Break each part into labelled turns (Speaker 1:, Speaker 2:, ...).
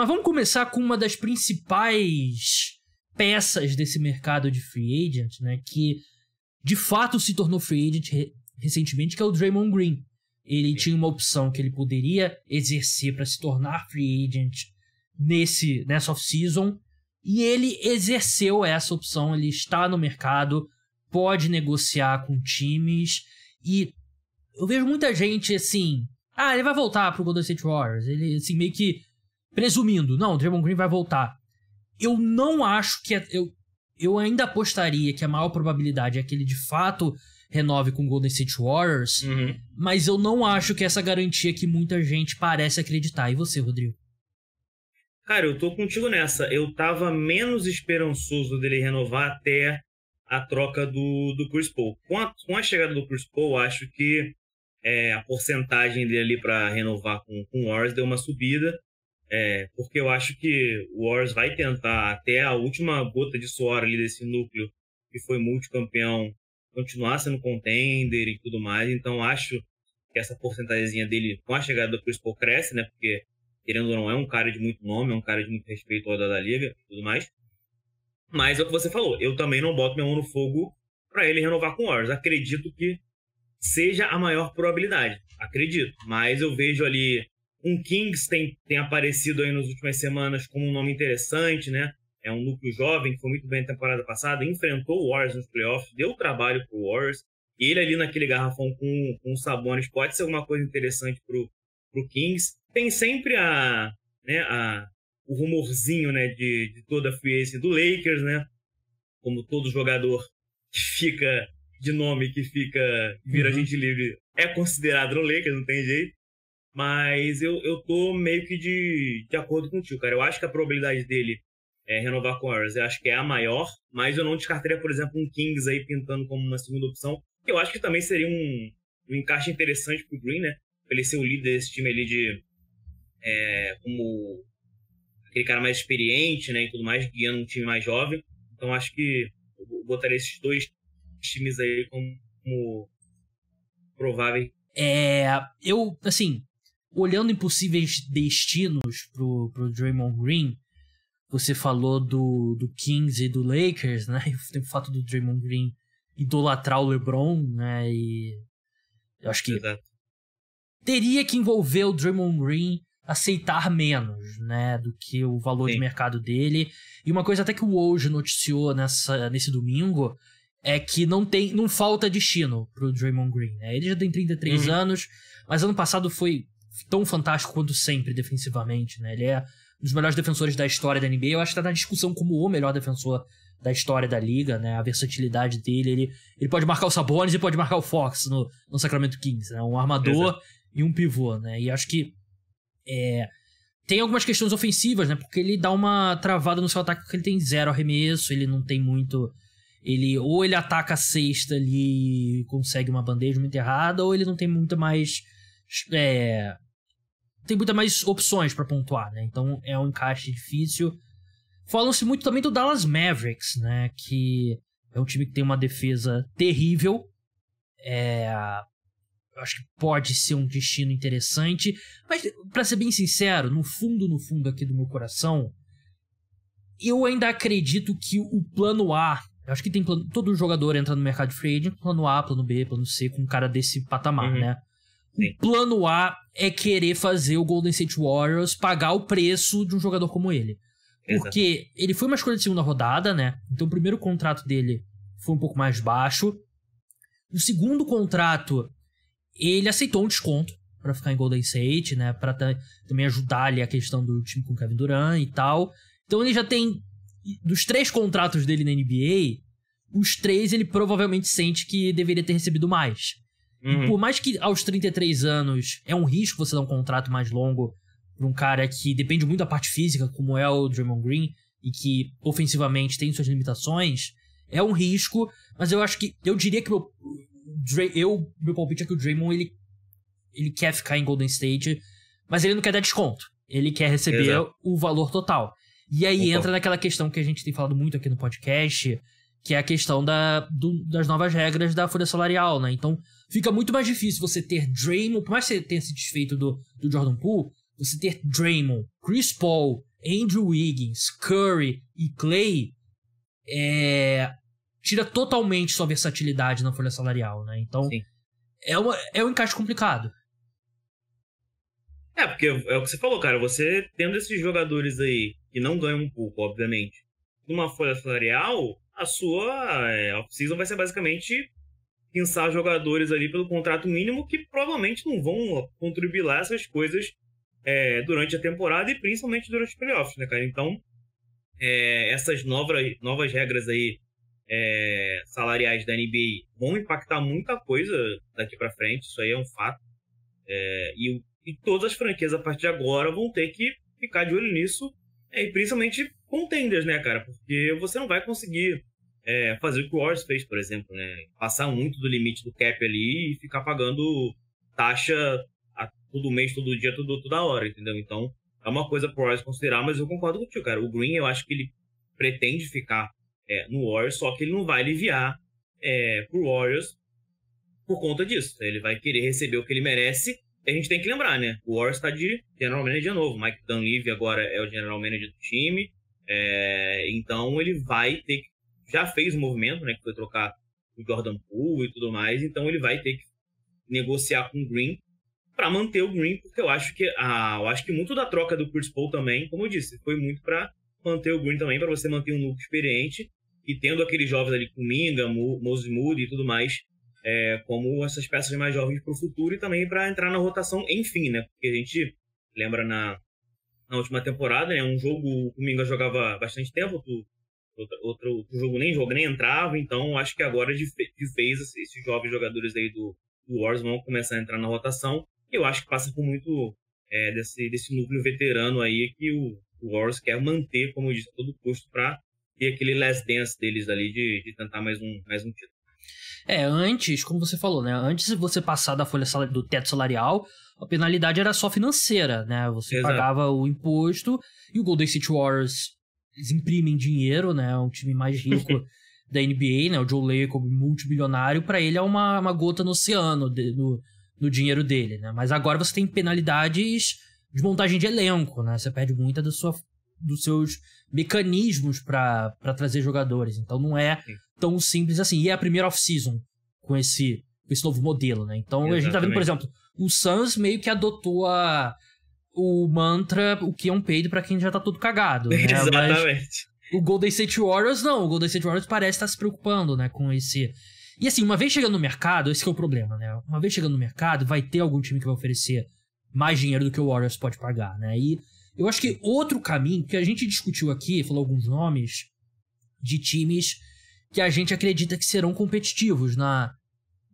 Speaker 1: Mas vamos começar com uma das principais peças desse mercado de free agent, né? Que de fato se tornou free agent re recentemente, que é o Draymond Green. Ele tinha uma opção que ele poderia exercer para se tornar free agent nesse nessa off-season e ele exerceu essa opção. Ele está no mercado, pode negociar com times e eu vejo muita gente assim, ah, ele vai voltar pro Golden State Warriors. Ele assim meio que presumindo, não, o Draymond Green vai voltar. Eu não acho que. É, eu, eu ainda apostaria que a maior probabilidade é que ele de fato renove com o Golden State Warriors, uhum. mas eu não acho que é essa garantia que muita gente parece acreditar. E você, Rodrigo?
Speaker 2: Cara, eu tô contigo nessa. Eu tava menos esperançoso dele renovar até a troca do, do Chris Paul. Com a, com a chegada do Chris Paul, acho que é, a porcentagem dele ali para renovar com, com o Warriors deu uma subida. É, porque eu acho que o Warriors vai tentar até a última gota de suor ali desse núcleo que foi multicampeão continuar sendo contender e tudo mais. Então acho que essa porcentagem dele com a chegada do Chris Paul cresce, né? Porque querendo ou não é um cara de muito nome, é um cara de muito respeito ao da liga, tudo mais. Mas é o que você falou, eu também não boto minha mão no fogo para ele renovar com o Warriors. Acredito que seja a maior probabilidade, acredito. Mas eu vejo ali um Kings tem, tem aparecido aí nas últimas semanas como um nome interessante, né? É um núcleo jovem que foi muito bem na temporada passada, enfrentou o Warriors nos playoffs, deu trabalho pro Warriors. E ele ali naquele garrafão com, com os Sabonis pode ser alguma coisa interessante pro, pro Kings. Tem sempre a, né, a, o rumorzinho né, de, de toda a free do Lakers, né? Como todo jogador que fica de nome que fica vira uhum. gente livre é considerado no Lakers, não tem jeito. Mas eu, eu tô meio que de, de acordo contigo, cara. Eu acho que a probabilidade dele é renovar com o Warriors, eu acho que é a maior, mas eu não descartaria, por exemplo, um Kings aí pintando como uma segunda opção, que eu acho que também seria um, um encaixe interessante pro Green, né? Pra ele ser o líder desse time ali de. É, como aquele cara mais experiente, né? E tudo mais, guiando um time mais jovem. Então acho que eu botaria esses dois times aí como, como provável.
Speaker 1: É. Eu, assim, olhando em possíveis destinos pro, pro Draymond Green, você falou do, do Kings e do Lakers, né? E o fato do Draymond Green idolatrar o LeBron, né? E eu acho que Exato. teria que envolver o Draymond Green aceitar menos, né, do que o valor Sim. de mercado dele. E uma coisa até que o hoje noticiou nessa, nesse domingo é que não tem, não falta destino pro Draymond Green. Né? Ele já tem 33 uhum. anos, mas ano passado foi tão fantástico quanto sempre defensivamente, né? Ele é um dos melhores defensores da história da NBA. Eu acho que tá na discussão como o melhor defensor da história da liga, né? A versatilidade dele. Ele, ele pode marcar o Sabonis e pode marcar o Fox no, no Sacramento Kings, né? Um armador Exato. e um pivô, né? E acho que é, tem algumas questões ofensivas, né? Porque ele dá uma travada no seu ataque porque ele tem zero arremesso, ele não tem muito... Ele, ou ele ataca a cesta ali e consegue uma bandeja muito errada, ou ele não tem muito mais é, tem muita mais opções para pontuar, né? Então é um encaixe difícil. Falam-se muito também do Dallas Mavericks, né? Que é um time que tem uma defesa terrível. É, acho que pode ser um destino interessante. Mas, para ser bem sincero, no fundo, no fundo aqui do meu coração, eu ainda acredito que o plano A. acho que tem plano, todo jogador entra no mercado de free agent, plano A, plano B, plano C, com um cara desse patamar, uhum. né? Sim. plano A é querer fazer o Golden State Warriors pagar o preço de um jogador como ele. Porque Exato. ele foi uma escolha de segunda rodada, né? Então o primeiro contrato dele foi um pouco mais baixo. No segundo contrato, ele aceitou um desconto para ficar em Golden State, né? Para também ajudar ali a questão do time com Kevin Durant e tal. Então ele já tem dos três contratos dele na NBA, os três ele provavelmente sente que deveria ter recebido mais. Uhum. Por mais que aos 33 anos é um risco você dar um contrato mais longo para um cara que depende muito da parte física, como é o Draymond Green, e que ofensivamente tem suas limitações, é um risco, mas eu acho que eu diria que meu eu meu palpite é que o Draymond ele ele quer ficar em Golden State, mas ele não quer dar desconto. Ele quer receber Exato. o valor total. E aí Opa. entra naquela questão que a gente tem falado muito aqui no podcast, que é a questão da, do, das novas regras da folha salarial, né? Então fica muito mais difícil você ter Draymond, por mais que você tenha se desfeito do, do Jordan Poole, você ter Draymond, Chris Paul, Andrew Wiggins, Curry e Clay é, tira totalmente sua versatilidade na folha salarial, né? Então é, uma, é um encaixe complicado.
Speaker 2: É, porque é o que você falou, cara. Você tendo esses jogadores aí que não ganham um pouco, obviamente, numa folha salarial, a sua é, off-season vai ser basicamente pensar jogadores ali pelo contrato mínimo que provavelmente não vão contribuir lá essas coisas é, durante a temporada e principalmente durante os playoffs, né, cara? Então, é, essas novas, novas regras aí é, salariais da NBA vão impactar muita coisa daqui para frente, isso aí é um fato. É, e, e, todas as franquias a partir de agora vão ter que ficar de olho nisso, é, e principalmente contenders, né, cara? Porque você não vai conseguir é, fazer o que o Warriors fez, por exemplo, né? Passar muito do limite do cap ali e ficar pagando taxa a, todo mês, todo dia, todo, toda hora, entendeu? Então, é uma coisa pro Warriors considerar, mas eu concordo contigo, cara. O Green, eu acho que ele pretende ficar é, no Warriors, só que ele não vai aliviar é, pro Warriors por conta disso. Ele vai querer receber o que ele merece. E a gente tem que lembrar, né? O Warriors tá de general manager novo. Mike Dunleavy agora é o general manager do time. É, então ele vai ter já fez o movimento, né, que foi trocar o Jordan Poole e tudo mais, então ele vai ter que negociar com o Green para manter o Green, porque eu acho que a, ah, eu acho que muito da troca do Chris Paul também, como eu disse, foi muito para manter o Green também, para você manter um núcleo experiente e tendo aqueles jovens ali com Minga, Moses Moody e tudo mais, é, como essas peças mais jovens para o futuro e também para entrar na rotação, enfim, né? Porque a gente lembra na na última temporada, né? Um jogo o Minga jogava bastante tempo, outro, outro, outro jogo nem jogo nem entrava, então acho que agora é de, de vez esses jovens jogadores aí do, do Wars vão começar a entrar na rotação. E eu acho que passa por muito é, desse, desse núcleo veterano aí que o, o Wars quer manter, como eu disse, a todo custo para ter aquele last dance deles ali de, de tentar mais um, mais um título.
Speaker 1: É, antes, como você falou, né? Antes de você passar da folha do teto salarial, a penalidade era só financeira, né? Você Exato. pagava o imposto e o Golden State Warriors eles imprimem dinheiro, né? É um time mais rico da NBA, né? O Joe como multimilionário, para ele é uma, uma gota no oceano de, no, no dinheiro dele, né? Mas agora você tem penalidades de montagem de elenco, né? Você perde muita da sua, dos seus mecanismos para trazer jogadores. Então não é tão simples assim. E é a primeira off-season com esse, com esse novo modelo, né? Então Exatamente. a gente tá vendo, por exemplo, o Suns meio que adotou a, o mantra o que é um peido para quem já tá todo cagado. Né? Exatamente. Mas o Golden State Warriors não. O Golden State Warriors parece estar tá se preocupando, né, com esse... E assim, uma vez chegando no mercado, esse é o problema, né? Uma vez chegando no mercado, vai ter algum time que vai oferecer mais dinheiro do que o Warriors pode pagar, né? E eu acho que outro caminho que a gente discutiu aqui, falou alguns nomes de times que a gente acredita que serão competitivos na,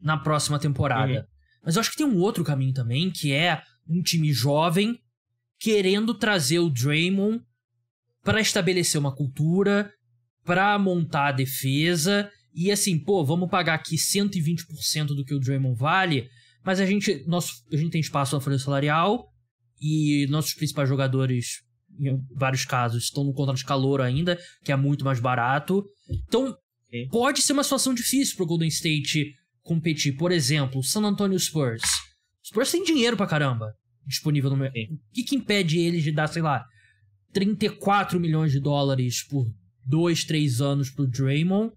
Speaker 1: na próxima temporada. Uhum. Mas eu acho que tem um outro caminho também, que é um time jovem querendo trazer o Draymond para estabelecer uma cultura, para montar a defesa e assim, pô, vamos pagar aqui 120% do que o Draymond vale, mas a gente, nosso, a gente tem espaço na folha salarial e nossos principais jogadores, em vários casos, estão no contrato de calor ainda, que é muito mais barato. Então, Sim. Pode ser uma situação difícil pro Golden State competir. Por exemplo, San Antonio Spurs. O Spurs tem dinheiro pra caramba disponível no mercado. O que, que impede eles de dar, sei lá, 34 milhões de dólares por 2, 3 anos pro Draymond?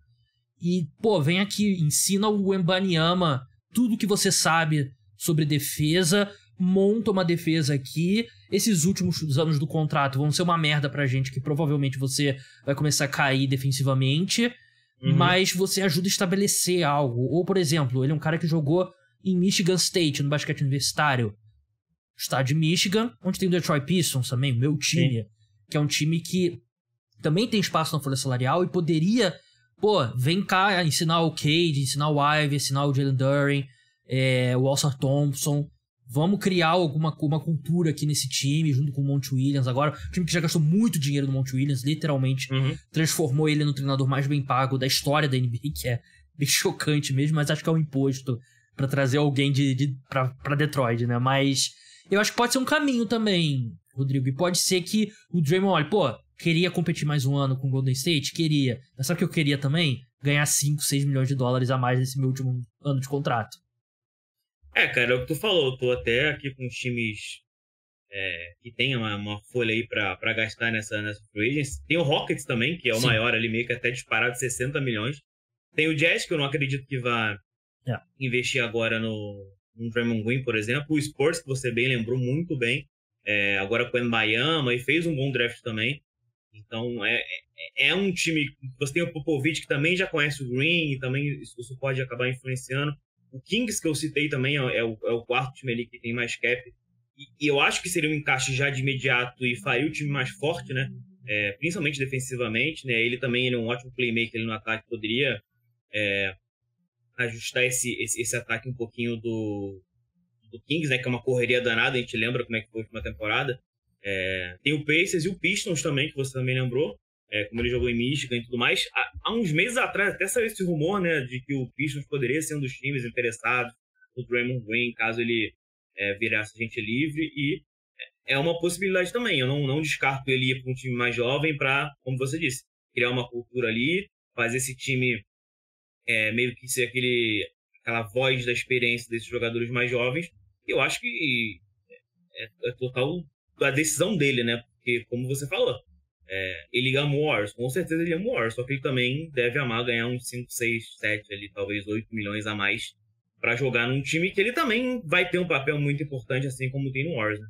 Speaker 1: E, pô, vem aqui, ensina o Embanyama tudo que você sabe sobre defesa, monta uma defesa aqui. Esses últimos anos do contrato vão ser uma merda pra gente, que provavelmente você vai começar a cair defensivamente. Uhum. mas você ajuda a estabelecer algo. Ou, por exemplo, ele é um cara que jogou em Michigan State, no basquete universitário. Estado de Michigan, onde tem o Detroit Pistons também, meu time, Sim. que é um time que também tem espaço na folha salarial e poderia, pô, vem cá ensinar o Cade, ensinar o Ivey, ensinar o Jalen Duren, é, o Alsar Thompson, Vamos criar alguma uma cultura aqui nesse time, junto com o Monte Williams agora. Um time que já gastou muito dinheiro no Monte Williams, literalmente uhum. transformou ele no treinador mais bem pago da história da NBA, que é bem chocante mesmo, mas acho que é um imposto para trazer alguém de, de para Detroit, né? Mas eu acho que pode ser um caminho também, Rodrigo. E pode ser que o Draymond olhe, pô, queria competir mais um ano com o Golden State? Queria. Mas sabe o que eu queria também? Ganhar 5, 6 milhões de dólares a mais nesse meu último ano de contrato.
Speaker 2: É, cara, é o que tu falou. Eu tô até aqui com os times é, que tem uma, uma, folha aí pra, pra gastar nessa, nessa free agency. Tem o Rockets também, que é o Sim. maior ali, meio que até disparado, 60 milhões. Tem o Jazz, que eu não acredito que vá é. investir agora no, no Draymond Green, por exemplo. O Spurs, que você bem lembrou muito bem, é, agora com o Miami, e fez um bom draft também. Então, é, é, é um time... Você tem o Popovich, que também já conhece o Green, e também isso pode acabar influenciando. O Kings, que eu citei também, é, é o, é o quarto time ali que tem mais cap. E, e, eu acho que seria um encaixe já de imediato e faria o time mais forte, né? É, principalmente defensivamente, né? Ele também ele é um ótimo playmaker ele no ataque, poderia é, ajustar esse, esse, esse, ataque um pouquinho do, do Kings, né? Que é uma correria danada, a gente lembra como é que foi a última temporada. É, tem o Pacers e o Pistons também, que você também lembrou é, como ele jogou em Michigan e tudo mais. Há, há uns meses atrás até saiu esse rumor, né, de que o Pistons poderia ser um dos times interessados no Draymond Green, caso ele é, virasse gente livre, e é uma possibilidade também. Eu não, não descarto ele ir para um time mais jovem para, como você disse, criar uma cultura ali, fazer esse time é, meio que ser aquele, aquela voz da experiência desses jogadores mais jovens. Eu acho que é, é total a decisão dele, né? Porque, como você falou, é, ele ama o Warriors, com certeza ele ama o Warriors, só que ele também deve amar ganhar uns 5, 6, 7, ali, talvez 8 milhões a mais para jogar num time que ele também vai ter um papel muito importante, assim como tem no Warriors. Né?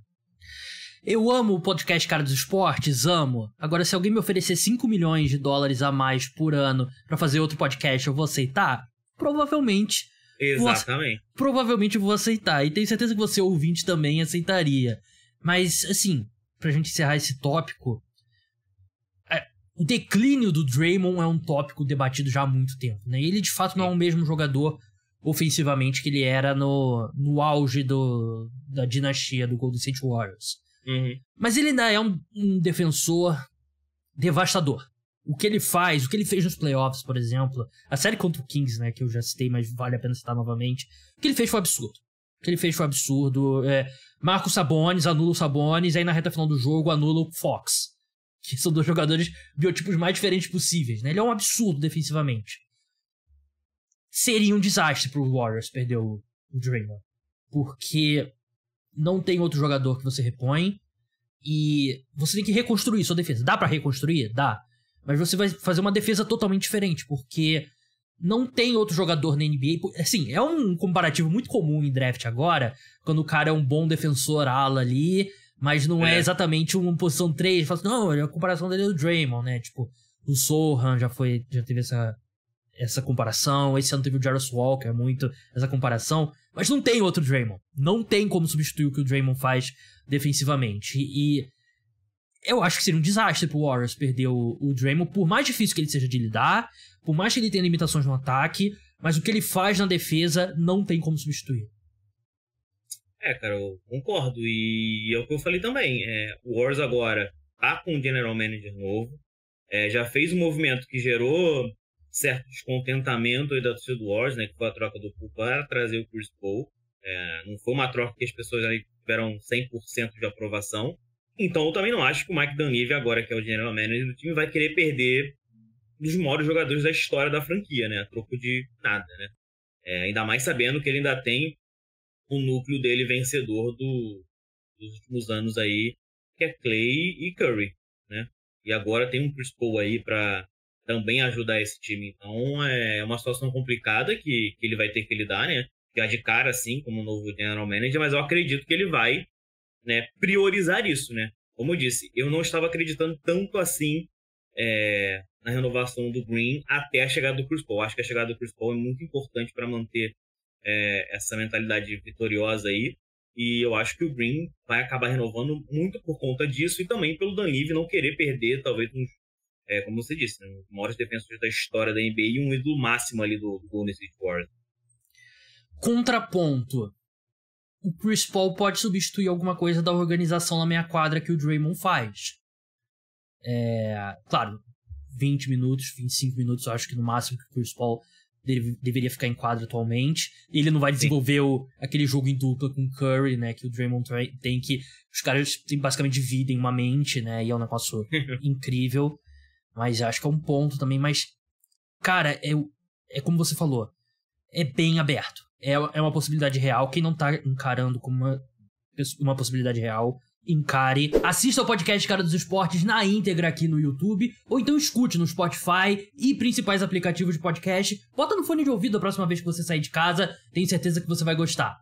Speaker 1: Eu amo o podcast Cara dos Esportes, amo. Agora, se alguém me oferecer 5 milhões de dólares a mais por ano para fazer outro podcast, eu vou aceitar? Provavelmente. Exatamente. Vou, provavelmente eu vou aceitar. E tenho certeza que você, ouvinte, também aceitaria. Mas, assim, pra gente encerrar esse tópico, o declínio do Draymond é um tópico debatido já há muito tempo. Né? Ele de fato não é o mesmo jogador ofensivamente que ele era no, no auge do, da dinastia do Golden State Warriors. Uhum. Mas ele ainda é um, um, defensor devastador. O que ele faz, o que ele fez nos playoffs, por exemplo, a série contra o Kings, né, que eu já citei, mas vale a pena citar novamente, o que ele fez foi um absurdo. O que ele fez foi um absurdo. É, marca o Sabonis, anula o e aí na reta final do jogo anula o Fox que são dois jogadores biotipos mais diferentes possíveis, né? Ele é um absurdo defensivamente. Seria um desastre pro Warriors perder o, o Draymond, porque não tem outro jogador que você repõe e você tem que reconstruir sua defesa. Dá para reconstruir? Dá. Mas você vai fazer uma defesa totalmente diferente, porque não tem outro jogador na NBA. Assim, é um comparativo muito comum em draft agora, quando o cara é um bom defensor ala ali mas não é, é exatamente uma posição 3. Não, assim, não, a comparação dele é do Draymond, né? Tipo, o Sohan já foi, já teve essa, essa comparação. Esse ano teve o Jarvis Walker, é muito essa comparação. Mas não tem outro Draymond. Não tem como substituir o que o Draymond faz defensivamente. E, e eu acho que seria um desastre pro Warriors perder o, o Draymond, por mais difícil que ele seja de lidar, por mais que ele tenha limitações no ataque, mas o que ele faz na defesa não tem como substituir.
Speaker 2: É, cara, eu concordo. E é o que eu falei também. É, o Wars agora tá com um general manager novo. É, já fez um movimento que gerou certo descontentamento aí da torcida do Wars, né? Que foi a troca do Paul para trazer o Chris Paul. É, não foi uma troca que as pessoas ali tiveram 100% de aprovação. Então eu também não acho que o Mike Dunleavy, agora que é o general manager do time, vai querer perder dos maiores jogadores da história da franquia, né? A troco de nada, né? É, ainda mais sabendo que ele ainda tem o núcleo dele vencedor do, dos últimos anos aí, que é Clay e Curry, né? E agora tem um Chris Paul aí para também ajudar esse time. Então é uma situação complicada que, que ele vai ter que lidar, né? Já de cara, assim, como novo general manager, mas eu acredito que ele vai né, priorizar isso, né? Como eu disse, eu não estava acreditando tanto assim é, na renovação do Green até a chegada do Chris Paul. Acho que a chegada do Chris Paul é muito importante para manter é, essa mentalidade vitoriosa aí. E eu acho que o Green vai acabar renovando muito por conta disso e também pelo Dan não querer perder, talvez, um, é, como você disse, né, um dos maiores defensores da história da NBA e um ídolo máximo ali do, do Golden State Warriors.
Speaker 1: Contraponto. O Chris Paul pode substituir alguma coisa da organização na meia quadra que o Draymond faz. É, claro, 20 minutos, 25 minutos, eu acho que no máximo que o Chris Paul deveria ficar em quadro atualmente. Ele não vai desenvolver o, aquele jogo em dupla com Curry, né? Que o Draymond tem que. Os caras basicamente dividem uma mente, né? E é um negócio incrível. Mas acho que é um ponto também. Mas, cara, é, é como você falou. É bem aberto. É, é uma possibilidade real. Quem não tá encarando como uma, uma possibilidade real encare. Assista ao podcast Cara dos Esportes na íntegra aqui no YouTube, ou então escute no Spotify e principais aplicativos de podcast. Bota no fone de ouvido a próxima vez que você sair de casa, tenho certeza que você vai gostar.